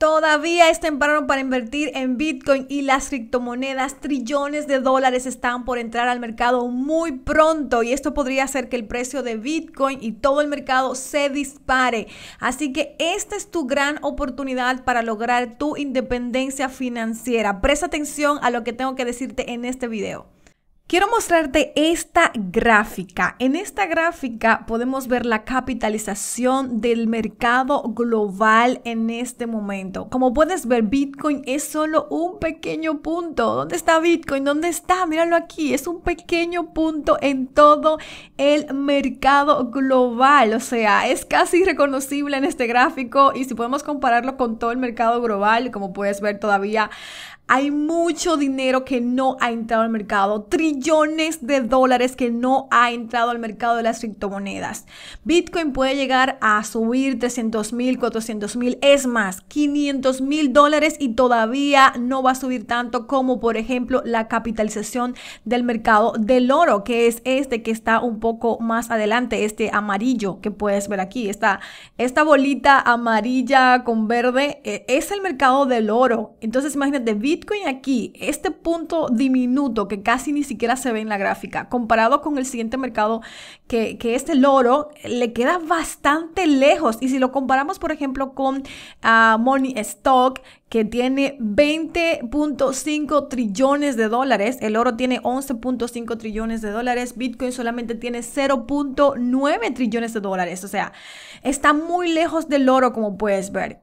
Todavía es temprano para invertir en Bitcoin y las criptomonedas. Trillones de dólares están por entrar al mercado muy pronto y esto podría hacer que el precio de Bitcoin y todo el mercado se dispare. Así que esta es tu gran oportunidad para lograr tu independencia financiera. Presta atención a lo que tengo que decirte en este video. Quiero mostrarte esta gráfica. En esta gráfica podemos ver la capitalización del mercado global en este momento. Como puedes ver, Bitcoin es solo un pequeño punto. ¿Dónde está Bitcoin? ¿Dónde está? Míralo aquí. Es un pequeño punto en todo el mercado global. O sea, es casi irreconocible en este gráfico y si podemos compararlo con todo el mercado global, como puedes ver todavía hay mucho dinero que no ha entrado al mercado, trillones de dólares que no ha entrado al mercado de las criptomonedas. Bitcoin puede llegar a subir 300 mil, 400 mil, es más, 500 mil dólares y todavía no va a subir tanto como, por ejemplo, la capitalización del mercado del oro, que es este que está un poco más adelante, este amarillo que puedes ver aquí, esta, esta bolita amarilla con verde, eh, es el mercado del oro. Entonces, imagínate, Bitcoin Bitcoin aquí, este punto diminuto que casi ni siquiera se ve en la gráfica, comparado con el siguiente mercado que, es el oro, le queda bastante lejos. Y si lo comparamos, por ejemplo, con ah, Money Stock, que tiene 20.5 trillones de dólares, el oro tiene 11.5 trillones de dólares, Bitcoin solamente tiene 0.9 trillones de dólares, o sea, está muy lejos del oro como puedes ver.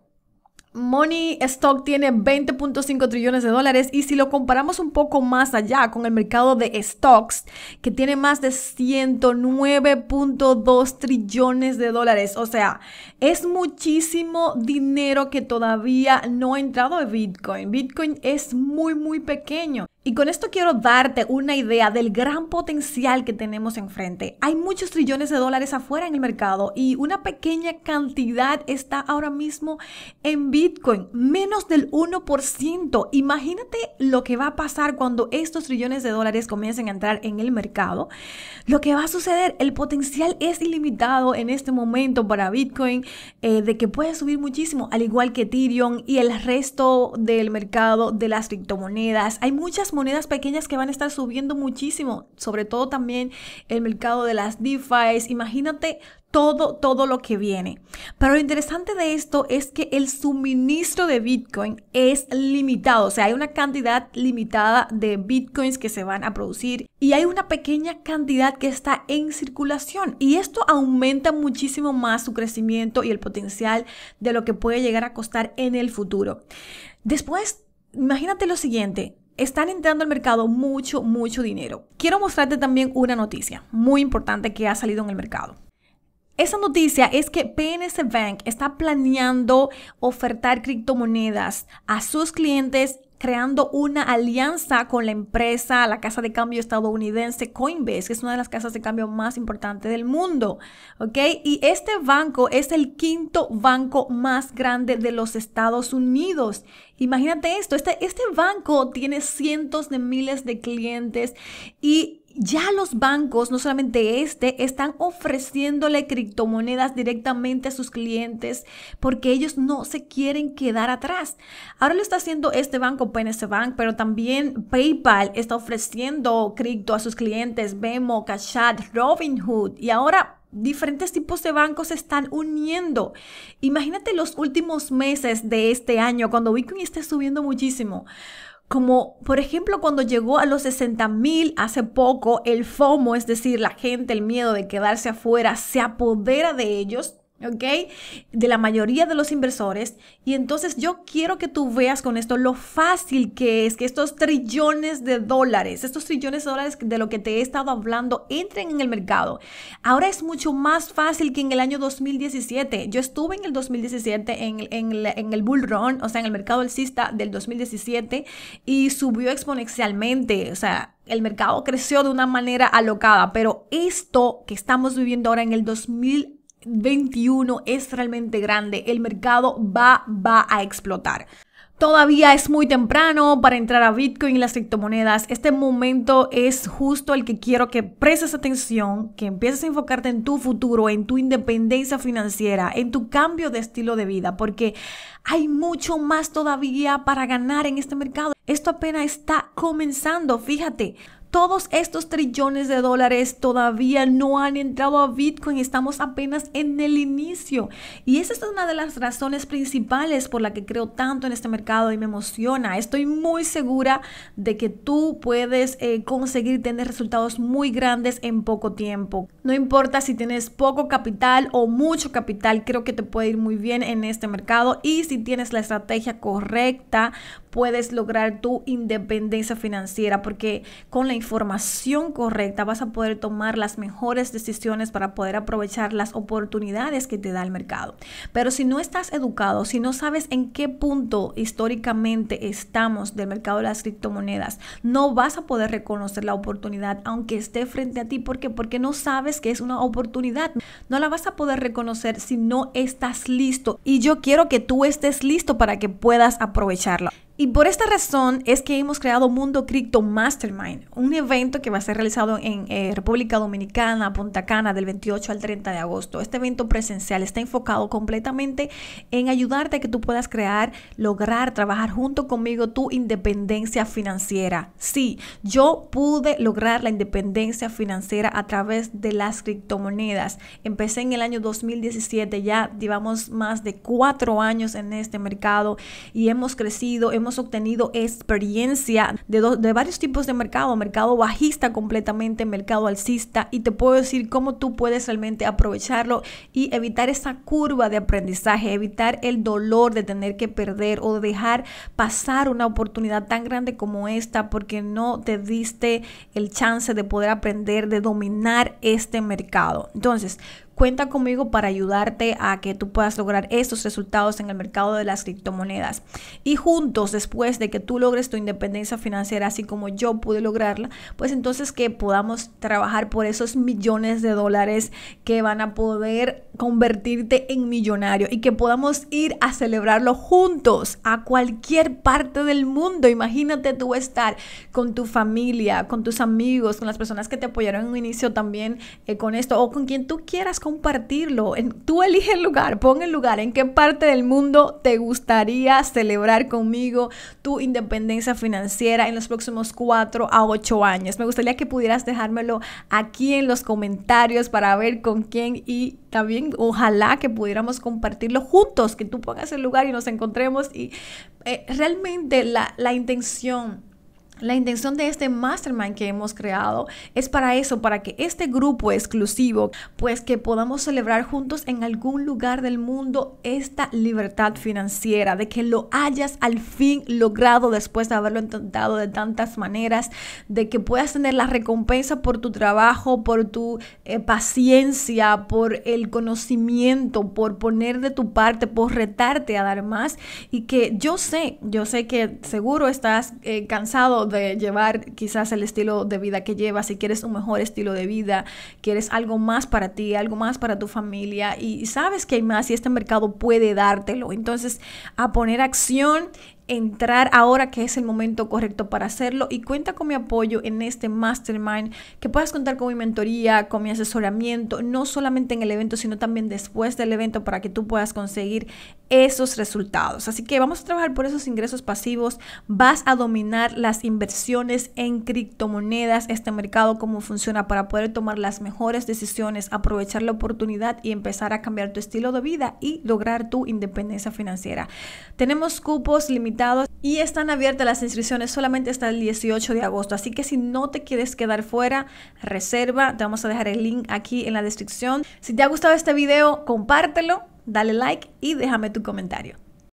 Money Stock tiene 20.5 trillones de dólares y si lo comparamos un poco más allá con el mercado de stocks, que tiene más de 109.2 trillones de dólares, o sea, es muchísimo dinero que todavía no ha entrado en Bitcoin. Bitcoin es muy, muy pequeño. Y con esto quiero darte una idea del gran potencial que tenemos enfrente. Hay muchos trillones de dólares afuera en el mercado y una pequeña cantidad está ahora mismo en Bitcoin, menos del 1%. Imagínate lo que va a pasar cuando estos trillones de dólares comiencen a entrar en el mercado. Lo que va a suceder, el potencial es ilimitado en este momento para Bitcoin, eh, de que puede subir muchísimo, al igual que Ethereum y el resto del mercado de las criptomonedas. Hay muchas monedas pequeñas que van a estar subiendo muchísimo, sobre todo también el mercado de las DeFi. Imagínate todo, todo lo que viene. Pero lo interesante de esto es que el suministro de Bitcoin es limitado, o sea, hay una cantidad limitada de Bitcoins que se van a producir y hay una pequeña cantidad que está en circulación y esto aumenta muchísimo más su crecimiento y el potencial de lo que puede llegar a costar en el futuro. Después, imagínate lo siguiente, están entrando al mercado mucho, mucho dinero. Quiero mostrarte también una noticia muy importante que ha salido en el mercado. Esa noticia es que PNC Bank está planeando ofertar criptomonedas a sus clientes creando una alianza con la empresa, la casa de cambio estadounidense Coinbase, que es una de las casas de cambio más importantes del mundo, ¿ok? Y este banco es el quinto banco más grande de los Estados Unidos. Imagínate esto, este, este banco tiene cientos de miles de clientes y ya los bancos, no solamente este, están ofreciéndole criptomonedas directamente a sus clientes porque ellos no se quieren quedar atrás. Ahora lo está haciendo este banco, PNC Bank, pero también PayPal está ofreciendo cripto a sus clientes, Vemo, Cash App, Robinhood y ahora diferentes tipos de bancos se están uniendo. Imagínate los últimos meses de este año cuando Bitcoin está subiendo muchísimo como por ejemplo cuando llegó a los 60 mil hace poco, el FOMO, es decir, la gente, el miedo de quedarse afuera, se apodera de ellos ¿ok? De la mayoría de los inversores. Y entonces yo quiero que tú veas con esto lo fácil que es que estos trillones de dólares, estos trillones de dólares de lo que te he estado hablando, entren en el mercado. Ahora es mucho más fácil que en el año 2017. Yo estuve en el 2017 en, el bull run, o sea, en el mercado alcista del 2017 y subió exponencialmente, o sea, el mercado creció de una manera alocada, pero esto que estamos viviendo ahora en el 2000 21 es realmente grande. El mercado va, va a explotar. Todavía es muy temprano para entrar a Bitcoin y las criptomonedas. Este momento es justo el que quiero que prestes atención, que empieces a enfocarte en tu futuro, en tu independencia financiera, en tu cambio de estilo de vida, porque hay mucho más todavía para ganar en este mercado. Esto apenas está comenzando, fíjate. Todos estos trillones de dólares todavía no han entrado a Bitcoin, estamos apenas en el inicio. Y esa es una de las razones principales por la que creo tanto en este mercado y me emociona. Estoy muy segura de que tú puedes eh, conseguir tener resultados muy grandes en poco tiempo. No importa si tienes poco capital o mucho capital, creo que te puede ir muy bien en este mercado y si tienes la estrategia correcta, puedes lograr tu independencia financiera porque con la información correcta vas a poder tomar las mejores decisiones para poder aprovechar las oportunidades que te da el mercado. Pero si no estás educado, si no sabes en qué punto históricamente estamos del mercado de las criptomonedas, no vas a poder reconocer la oportunidad aunque esté frente a ti. ¿Por qué? Porque no sabes que es una oportunidad. No la vas a poder reconocer si no estás listo. Y yo quiero que tú estés listo para que puedas aprovecharla. Y por esta razón es que hemos creado Mundo Cripto Mastermind, un evento que va a ser realizado en eh, República Dominicana, Punta Cana, del 28 al 30 de agosto. Este evento presencial está enfocado completamente en ayudarte a que tú puedas crear, lograr, trabajar junto conmigo tu independencia financiera. Sí, yo pude lograr la independencia financiera a través de las criptomonedas. Empecé en el año 2017, ya llevamos más de cuatro años en este mercado y hemos crecido, hemos obtenido experiencia de, dos, de varios tipos de mercado, mercado bajista completamente, mercado alcista, y te puedo decir cómo tú puedes realmente aprovecharlo y evitar esa curva de aprendizaje, evitar el dolor de tener que perder o dejar pasar una oportunidad tan grande como esta porque no te diste el chance de poder aprender, de dominar este mercado. Entonces, Cuenta conmigo para ayudarte a que tú puedas lograr estos resultados en el mercado de las criptomonedas. Y juntos, después de que tú logres tu independencia financiera, así como yo pude lograrla, pues entonces que podamos trabajar por esos millones de dólares que van a poder convertirte en millonario y que podamos ir a celebrarlo juntos a cualquier parte del mundo. Imagínate tú estar con tu familia, con tus amigos, con las personas que te apoyaron en un inicio también eh, con esto o con quien tú quieras compartirlo. tú elige el lugar, pon el lugar, en qué parte del mundo te gustaría celebrar conmigo tu independencia financiera en los próximos cuatro a 8 años. Me gustaría que pudieras dejármelo aquí en los comentarios para ver con quién y también ojalá que pudiéramos compartirlo juntos, que tú pongas el lugar y nos encontremos y eh, realmente la, la intención la intención de este mastermind que hemos creado es para eso, para que este grupo exclusivo, pues que podamos celebrar juntos en algún lugar del mundo esta libertad financiera, de que lo hayas al fin logrado después de haberlo intentado de tantas maneras, de que puedas tener la recompensa por tu trabajo, por tu eh, paciencia, por el conocimiento, por poner de tu parte, por retarte a dar más y que yo sé, yo sé que seguro estás eh, cansado de llevar quizás el estilo de vida que llevas, si quieres un mejor estilo de vida, quieres algo más para ti, algo más para tu familia y sabes que hay más y este mercado puede dártelo. Entonces, a poner acción entrar ahora que es el momento correcto para hacerlo y cuenta con mi apoyo en este mastermind, que puedas contar con mi mentoría, con mi asesoramiento, no solamente en el evento, sino también después del evento para que tú puedas conseguir esos resultados. Así que vamos a trabajar por esos ingresos pasivos, vas a dominar las inversiones en criptomonedas, este mercado, cómo funciona para poder tomar las mejores decisiones, aprovechar la oportunidad y empezar a cambiar tu estilo de vida y lograr tu independencia financiera. Tenemos cupos limitados y están abiertas las inscripciones solamente hasta el 18 de agosto. Así que si no te quieres quedar fuera, reserva. Te vamos a dejar el link aquí en la descripción. Si te ha gustado este video, compártelo, dale like y déjame tu comentario.